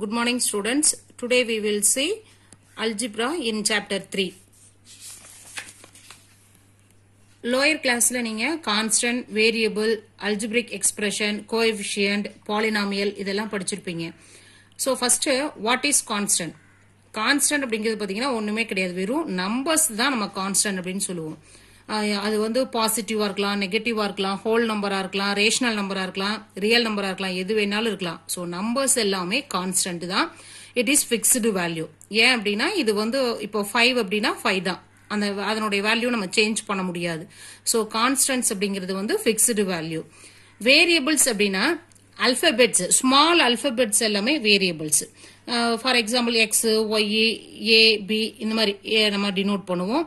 Good morning students. Today we will see algebra in chapter 3. Lower கிளாஸில் நீங்கள் constant variable algebraic expression coefficient polynomial இதெல்லாம் படிச்சிருப்பீங்க so first what is constant constant அப்படிங்கிறது பார்த்தீங்கன்னா ஒன்றுமே கிடையாது வெறும் நம்பர்ஸ் தான் நம்ம கான்ஸ்டன்ட் அப்படின்னு சொல்லுவோம் அது வந்து பாசிட்டிவா இருக்கலாம் நெகட்டிவா இருக்கலாம் ஹோல் நம்பராக இருக்கலாம் ரேஷனல் நம்பராக இருக்கலாம் ரியல் நம்பராக இருக்கலாம் எது வேணாலும் இருக்கலாம் ஸோ நம்பர்ஸ் எல்லாமே கான்ஸ்டன்ட் தான் இட் இஸ் ஃபிக்ஸ்டு வேல்யூ ஏன் அப்படின்னா இது வந்து இப்போ ஃபைவ் அப்படின்னா ஃபைவ் தான் அந்த அதனுடைய வேல்யூ நம்ம சேஞ்ச் பண்ண முடியாது ஸோ கான்ஸ்டன்ஸ் அப்படிங்கிறது வந்து ஃபிக்ஸ்டு வேல்யூ வேரியபிள்ஸ் அப்படின்னா அல்பபெட்ஸ் ஸ்மால் அல்ஃபபெட்ஸ் எல்லாமே variables for example X Y A B இந்த மாதிரி நம்ம டினோட் பண்ணுவோம்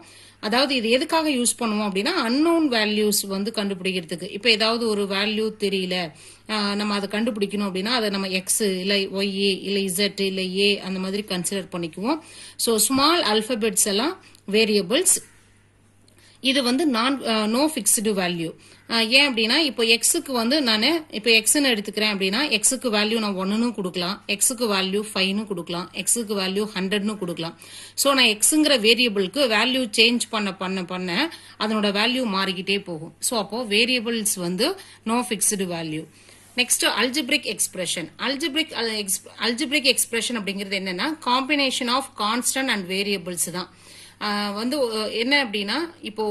அதாவது இது எதுக்காக யூஸ் பண்ணுவோம் அப்படின்னா அன்னோன் வேல்யூஸ் வந்து கண்டுபிடிக்கிறதுக்கு இப்போ ஏதாவது ஒரு வேல்யூ தெரியல நம்ம அதை கண்டுபிடிக்கணும் அப்படின்னா அதை நம்ம எக்ஸ் இல்லை ஒய்ஏ இல்லை இசட் இல்லை ஏ அந்த மாதிரி கன்சிடர் பண்ணிக்குவோம் ஸோ ஸ்மால் அல்பபெட்ஸ் எல்லாம் வேரியபிள்ஸ் இது வந்து நான் நோ ஃபிக்ஸ்டு வேல்யூ ஏன் அப்படின்னா இப்போ எக்ஸுக்கு வந்து நான் இப்போ எக்ஸ்ன்னு எடுத்துக்கிறேன் அப்படின்னா எக்ஸுக்கு வேல்யூ நான் ஒன்றுன்னு கொடுக்கலாம் எக்ஸுக்கு வேல்யூ ஃபைவ்னு கொடுக்கலாம் எக்ஸுக்கு வேல்யூ ஹண்ட்ரட்னு கொடுக்கலாம் ஸோ நான் எக்ஸுங்கிற வேரியபிளுக்கு வேல்யூ சேஞ்ச் பண்ண பண்ண பண்ண அதனோட வேல்யூ மாறிக்கிட்டே போகும் ஸோ அப்போ வேரியபிள்ஸ் வந்து no fixed value next algebraic expression algebraic algebraic expression அப்படிங்கிறது என்னன்னா combination of constant and variables தான் வந்து என்ன அப்படின்னா இப்போ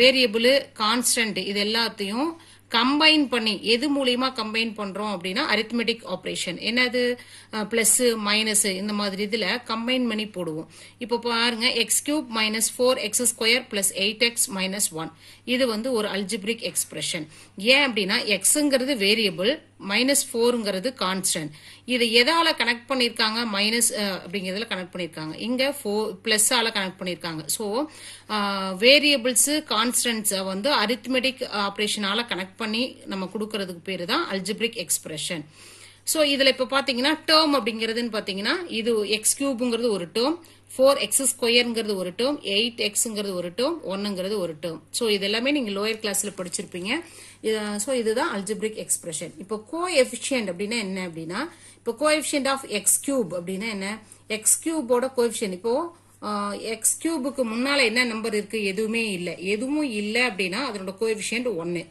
வேரியபிள் கான்ஸ்டன்ட் இது எல்லாத்தையும் கம்பைன் பண்ணி எது மூலியமா கம்பைன் பண்றோம் அப்படின்னா அரித்மெட்டிக் ஆப்ரேஷன் என்னது பிளஸ் மைனஸ் இந்த மாதிரி இதுல கம்பைன் பண்ணி போடுவோம் இப்போ பாருங்க X cube minus four X square plus eight X minus one இது வந்து ஒரு அல்ஜிபிரிக் எக்ஸ்பிரஷன் ஏன் அப்படின்னா எக்ஸுங்கிறது வேரியபிள் மைனஸ் ஃபோருங்கிறது கான்ஸ்டன்ட் இது எதால கனெக்ட் பண்ணியிருக்காங்க மைனஸ் அப்படிங்கிறதுல கனெக்ட் பண்ணியிருக்காங்க இங்க ஃபோர் ஆல கனெக்ட் பண்ணியிருக்காங்க ஸோ வேரியபிள்ஸ் கான்ஸ்டன்ட்ஸ் வந்து அரித்மெட்டிக் ஆப்ரேஷனால கனெக்ட் பண்ணி நம்ம கொடுக்கறதுக்கு பேர் தான் அல்ஜிப்ரிக் எக்ஸ்பிரஷன் ஸோ இதில் இப்போ பார்த்தீங்கன்னா டேர்ம் அப்படிங்கிறதுன்னு பார்த்தீங்கன்னா இது எக்ஸ் கியூப்ங்கிறது ஒரு டேர்ம் ஃபோர் எக்ஸ் ஸ்கொயருங்கிறது ஒரு டேர்ம் எயிட் எக்ஸுங்கிறது ஒரு டேர்ம் ஒன்னுங்கிறது ஒரு டேர்ம் ஸோ இது எல்லாமே நீங்கள் லோயர் கிளாஸில் படிச்சிருப்பீங்க ஸோ இதுதான் அல்ஜிப்ரிக் எக்ஸ்பிரஷன் இப்போ கோ எஃபிஷியன்ட் அப்படின்னா என்ன அப்படின்னா இப்போ coefficient of X cube அப்படின்னா என்ன எக்ஸ் கியூபோட கோஎஃபிஷியன் இப்போ எக்ஸ் கியூபுக்கு முன்னால் என்ன நம்பர் இருக்குது எதுவுமே இல்லை எதுவும் இல்லை அப்படின்னா அதனோட கோஎஃபிஷியன்ட் ஒன்று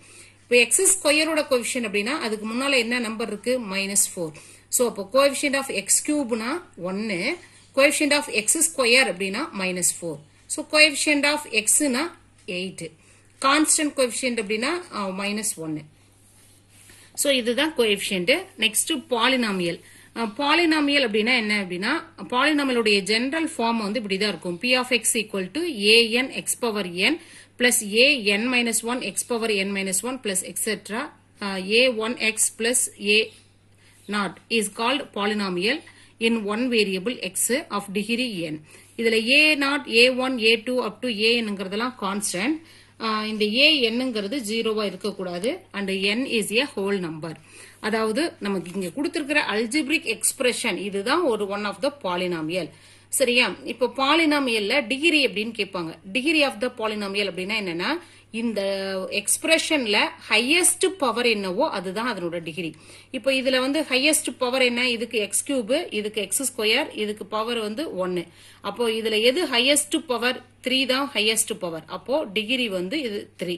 இப்போ எக்ஸ் ஸ்கொயரோட கோவிஷன் அப்படின்னா அதுக்கு முன்னால் என்ன நம்பர் இருக்குது மைனஸ் ஃபோர் ஸோ அப்போ கோவிஷியன்ட் ஆஃப் எக்ஸ் கியூப்னா ஒன்று கோவிஷியன்ட் ஆஃப் எக்ஸ் ஸ்கொயர் அப்படின்னா minus four so coefficient of எக்ஸ்னா எயிட்டு கான்ஸ்டன்ட் கோவிஷியன்ட் அப்படின்னா மைனஸ் ஒன்னு ஸோ இதுதான் கோஎஃபிஷியன்ட் நெக்ஸ்ட் பாலினாமியல் பாலினாமியல் அப்படின்னா என்ன அப்படின்னா பாலினாமியலுடைய ஜென்ரல் ஃபார்ம் வந்து இப்படி தான் இருக்கும் P of X equal to A N X power N plus a n minus 1 x power n minus 1 plus etc. Uh, a1x plus a naught is called polynomial in one variable x of degree n. இதில் naught, a1, a2 up to a என்னுங்கிறதலாம் constant. இந்த a என்னுங்கிறது 0வா இருக்கக்குடாது and n is a whole number. அதாவது நமக்கு இங்கு குடுத்திருக்கிற algebraic expression இதுதான் ஒரு one of the polynomial. சரியா இப்போ பாலினாமியல்ல டிகிரி அப்படின்னு கேட்பாங்க டிகிரி ஆஃப் த பாலினாமியல் அப்படின்னா என்னன்னா இந்த எக்ஸ்பிரஷன்ல ஹையஸ்ட் பவர் என்னவோ அதுதான் அதனோட டிகிரி இப்போ இதுல வந்து ஹையஸ்ட் பவர் என்ன இதுக்கு எக்ஸ் கியூபு இதுக்கு எக்ஸ் ஸ்கொயர் இதுக்கு பவர் வந்து ஒன்னு அப்போ இதுல எது ஹையஸ்ட் பவர் த்ரீ தான் ஹையஸ்ட் பவர் அப்போ டிகிரி வந்து இது three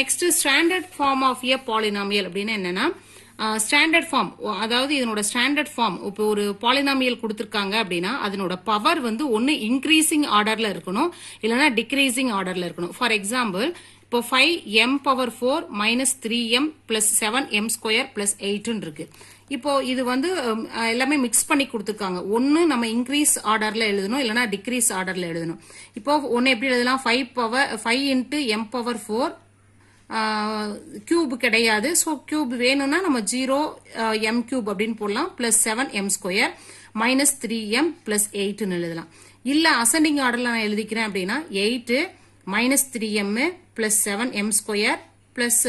next standard form of a polynomial அப்படின்னு என்னன்னா ஸ்டாண்டர்ட் ஃபார்ம் அதாவது இதனோட ஸ்டாண்டர்ட் ஃபார்ம் இப்போ ஒரு பாலினாமியல் கொடுத்துருக்காங்க அப்படின்னா அதனோட பவர் வந்து ஒன்று இன்க்ரீசிங் ஆர்டரில் இருக்கணும் இல்லைனா டிக்ரீசிங் ஆர்டரில் இருக்கணும் ஃபார் எக்ஸாம்பிள் இப்போ five M power four minus three M plus seven M square plus எயிட்டுன்னு இருக்கு இப்போ இது வந்து எல்லாமே மிக்ஸ் பண்ணி கொடுத்துருக்காங்க ஒன்று நம்ம இன்க்ரீஸ் ஆர்டரில் எழுதணும் இல்லைனா டிக்ரீஸ் ஆர்டரில் எழுதணும் இப்போ ஒன்று எப்படி எழுதலாம் five power five into M power four cube கிடையாது ஸோ கியூப் வேணும்னா நம்ம ஜீரோ எம் கியூப் அப்படின்னு போடலாம் plus seven M square minus three M plus எயிட்னு எழுதலாம் இல்லை அசண்டிங் ஆர்டரில் நான் எழுதிக்கிறேன் அப்படின்னா eight minus three M plus seven M square plus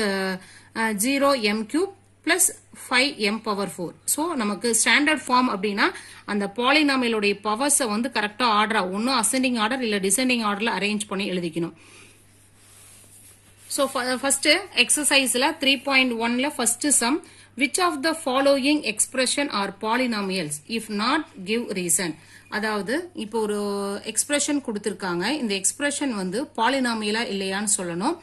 zero M cube plus five M power four so நமக்கு ஸ்டாண்டர்ட் ஃபார்ம் அப்படின்னா அந்த பாலினாமியலுடைய பவர்ஸை வந்து கரெக்டாக ஆர்டரா ஒன்றும் அசெண்டிங் ஆர்டர் இல்லை டிசெண்டிங் ஆர்டரில் அரேஞ்ச் பண்ணி எழுதிக்கணும் ஸோ ஃபஸ்ட்டு எக்ஸசைஸில் த்ரீ பாயிண்ட் ஒன்ல first sum which of the following expression are polynomials if not give reason அதாவது இப்போ ஒரு எக்ஸ்பிரஷன் கொடுத்துருக்காங்க இந்த எக்ஸ்பிரஷன் வந்து பாலினாமியலா இல்லையான்னு சொல்லணும்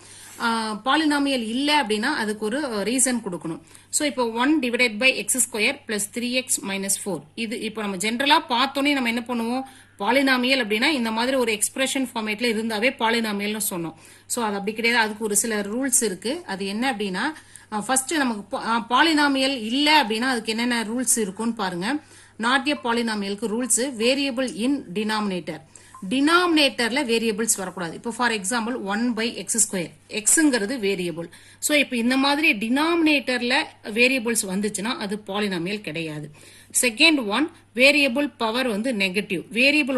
பாலினாமியல் இல்லை அப்படின்னா அதுக்கு ஒரு ரீசன் கொடுக்கணும் ஸோ இப்போ one divided by x square plus three x minus four இது இப்போ நம்ம ஜென்ரலாக பார்த்தோன்னே நம்ம என்ன பண்ணுவோம் பாலினாமியல் அப்படின்னா இந்த மாதிரி ஒரு எக்ஸ்பிரஷன் ஃபார்மேட்ல இருந்தாவே பாலினாமியல்னு சொன்னோம் ஸோ அது அப்படி கிடையாது அதுக்கு ஒரு சில ரூல்ஸ் இருக்கு அது என்ன அப்படின்னா ஃபர்ஸ்ட் நமக்கு பாலினாமியல் இல்லை அப்படின்னா அதுக்கு என்னென்ன ரூல்ஸ் இருக்குன்னு பாருங்க நாட்டிய பாலினாமியலுக்கு ரூல்ஸ் வேரியபிள் இன் டினாமினேட்டர் denominatorல வேரியபிள்ஸ் வரக்கூடாது இப்போ for example one by x square எக்ஸுங்கிறது variable ஸோ இப்போ இந்த மாதிரி variables வேரியபிள்ஸ் வந்துச்சுன்னா அது polynomial கிடையாது second ஒன் variable பவர் வந்து நெகட்டிவ்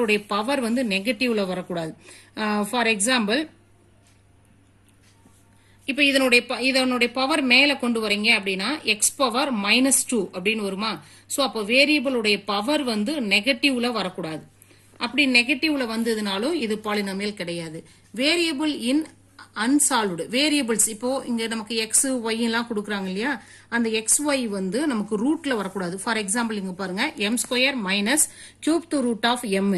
உடைய பவர் வந்து negativeல வரக்கூடாது ஃபார் uh, எக்ஸாம்பிள் இப்போ இதனுடைய இதனுடைய பவர் மேலே கொண்டு வரீங்க அப்படின்னா எக்ஸ் பவர் மைனஸ் டூ அப்படின்னு வருமா ஸோ அப்போ உடைய பவர் வந்து negativeல வரக்கூடாது அப்படி நெகட்டிவ்ல வந்ததுனாலும் இது பாலினாமியல் கிடையாது வேரியபிள் இன் அன்சால்வ்டு வேரியபிள்ஸ் இப்போ இங்க நமக்கு எக்ஸ் எல்லாம் கொடுக்குறாங்க இல்லையா அந்த எக்ஸ் ஒய் வந்து நமக்கு ரூட்ல வரக்கூடாது ஃபார் எக்ஸாம்பிள் இங்க பாருங்க m square minus cube to root of m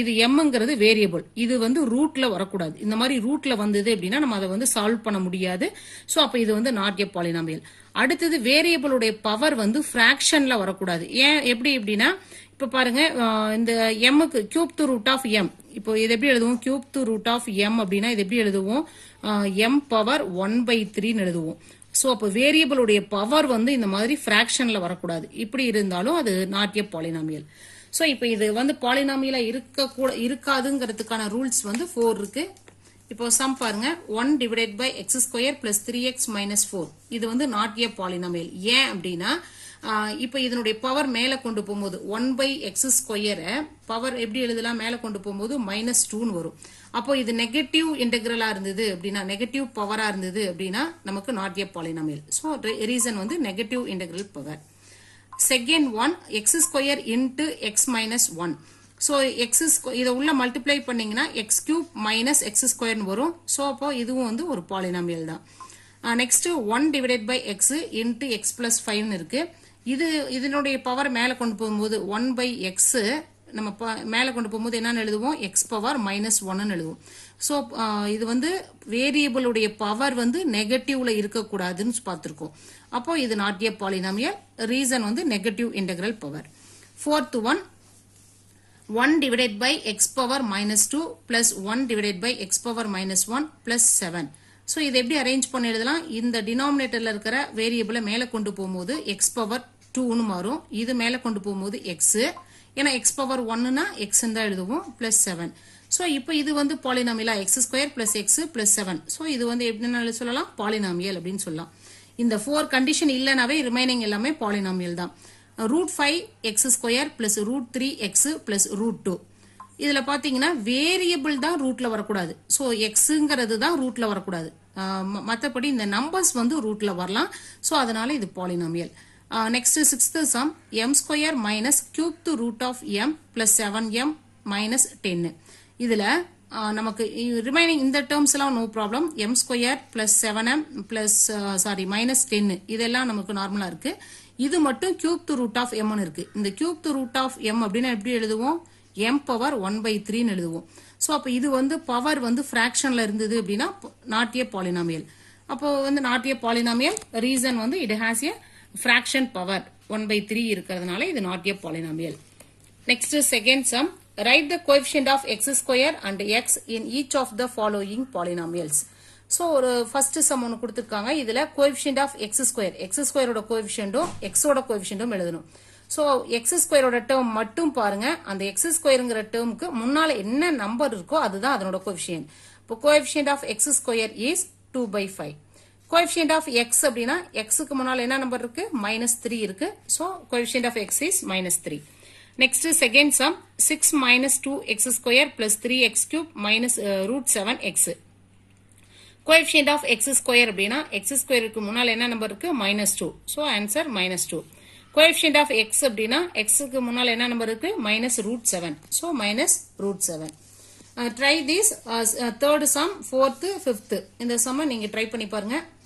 இது எம்ங்கிறது வேரியபிள் இது வந்து ரூட்ல வரக்கூடாது இந்த மாதிரி ரூட்ல வந்தது அப்படின்னா நம்ம அதை வந்து சால்வ் பண்ண முடியாது ஸோ அப்போ இது வந்து நாட் எ பாலினாமியல் அடுத்தது வேரியபிளுடைய பவர் வந்து ஃபிராக்ஷன்ல வரக்கூடாது ஏன் எப்படி எப்படின்னா இப்ப பாருங்க இந்த எம்முக்கு cube to root of m இப்போ இது எப்படி எழுதுவோம் cube to root of m அப்படின்னா இது எப்படி எழுதுவோம் எம் பவர் ஒன் பை த்ரீன்னு எழுதுவோம் ஸோ அப்போ வேரியபிளுடைய பவர் வந்து இந்த மாதிரி ஃப்ராக்ஷனில் வரக்கூடாது இப்படி இருந்தாலும் அது நாட்டிய பாலினாமியல் ஸோ இப்போ இது வந்து பாலினாமியலாக இருக்கக்கூட இருக்காதுங்கிறதுக்கான ரூல்ஸ் வந்து ஃபோர் இருக்கு இப்போ சம் பாருங்க one divided by x square plus three x minus four இது வந்து நாட்டிய பாலினாமியல் ஏன் அப்படின்னா இப்போ இதனுடைய பவர் மேலே கொண்டு போகும்போது ஒன் பை எக்ஸ் ஸ்கொயரை பவர் எப்படி எழுதலாம் மேலே கொண்டு போகும்போது மைனஸ் டூன்னு வரும் அப்போ இது நெகட்டிவ் இன்டெக்ரலாக இருந்தது அப்படின்னா நெகட்டிவ் பவராக இருந்தது அப்படின்னா நமக்கு not a polynomial so reason வந்து negative integral power second one x square into x minus one so x இதை உள்ள மல்டிப்ளை பண்ணீங்கன்னா எக்ஸ் கியூப் மைனஸ் எக்ஸ் ஸ்கொயர்னு வரும் ஸோ அப்போ இதுவும் வந்து ஒரு பாலினாமியல் தான் next one divided by x into x plus ஃபைவ்னு இருக்குது இது இதனுடைய பவர் மேலே கொண்டு போகும்போது ஒன் பை எக்ஸு நம்ம மேலே கொண்டு போகும்போது என்னன்னு எழுதுவோம் எக்ஸ் பவர் மைனஸ் ஒன்னு எழுதுவோம் ஸோ இது வந்து வேரியபிளுடைய பவர் வந்து நெகட்டிவ்ல இருக்கக்கூடாதுன்னு பார்த்துருக்கோம் அப்போ இது நாட்டிய ஏ பாலினாமியல் ரீசன் வந்து negative integral power fourth one one divided by x power minus two plus one divided by x power minus one plus seven so இதை எப்படி அரேஞ்ச் பண்ணி எழுதலாம் இந்த டினாமினேட்டரில் இருக்கிற வேரியபிளை மேலே கொண்டு போகும்போது எக்ஸ் பவர் டூன்னு மாறும் இது மேலே கொண்டு போகும்போது எக்ஸு ஏன்னா எக்ஸ் பவர் ஒன்னுனா எக்ஸ்ன்னு தான் எழுதுவோம் பிளஸ் செவன் ஸோ இப்போ இது வந்து பாலினாமியலா x square plus x plus seven so இது வந்து எப்படின்னு சொல்லலாம் பாலினாமியல் அப்படின்னு சொல்லலாம் இந்த ஃபோர் கண்டிஷன் இல்லைனாவே ரிமைனிங் எல்லாமே பாலினாமியல் தான் root five x square plus root three x plus root two இதில் பார்த்தீங்கன்னா வேரியபிள் தான் ரூட்டில் வரக்கூடாது ஸோ எக்ஸுங்கிறது தான் ரூட்டில் வரக்கூடாது மற்றபடி இந்த நம்பர்ஸ் வந்து ரூட்டில் வரலாம் ஸோ அதனால் இது polynomial next sixth sum m square minus cube to root of m plus seven m minus டென்னு இதில் நமக்கு ரிமைனிங் இந்த டேர்ம்ஸ் எல்லாம் no problem m square plus seven m plus sorry minus டென்னு இதெல்லாம் நமக்கு நார்மலாக இருக்குது இது மட்டும் கியூப் டு ரூட் ஆஃப் எம்னு இருக்குது இந்த cube to root of m அப்படின்னு எப்படி எழுதுவோம் எம் பவர் ஒன் பை த்ரீன்னு எழுதுவோம் ஸோ அப்போ இது வந்து பவர் வந்து ஃப்ராக்ஷனில் இருந்தது அப்படின்னா நாட்டிய பாலினாமியல் அப்பு வந்து நாட்டிய பாலினாமியல் ரீசன் வந்து it has fraction power power one by three இருக்கிறதுனால இது not a polynomial is second sum right the coefficient of x square and x in each of the following polynomials so ஒரு first sum ஒன்று கொடுத்துருக்காங்க இதில் coefficient of X square x ஸ்கொயரோட கோஎஃபிஷியன்ட்டும் எக்ஸோட கோஎஃபிஷியன்ட்டும் எழுதணும் ஸோ எக்ஸ் ஸ்கொயரோட டேர்ம் மட்டும் பாருங்க அந்த எக்ஸ் ஸ்கொயருங்கிற டேர்முக்கு முன்னால் என்ன நம்பர் இருக்கோ அதுதான் அதனோட கோஎஃபிஷியன்ட் இப்போ coefficient of X square is two by five coefficient of x அப்படின்னா எக்ஸுக்கு முன்னால் என்ன நம்பர் இருக்கு மைனஸ் த்ரீ இருக்கு so coefficient of x is minus three next second sum six minus two x square plus three x cube minus root seven x coefficient of X square அப்படின்னா x ஸ்கொயருக்கு முன்னால் என்ன number இருக்கு minus two so answer minus two coefficient of x அப்படின்னா எக்ஸுக்கு முன்னால் என்ன number இருக்கு minus root seven so minus root seven try this third sum fourth fifth இந்த சம்மை நீங்கள் ட்ரை பண்ணி பாருங்கள்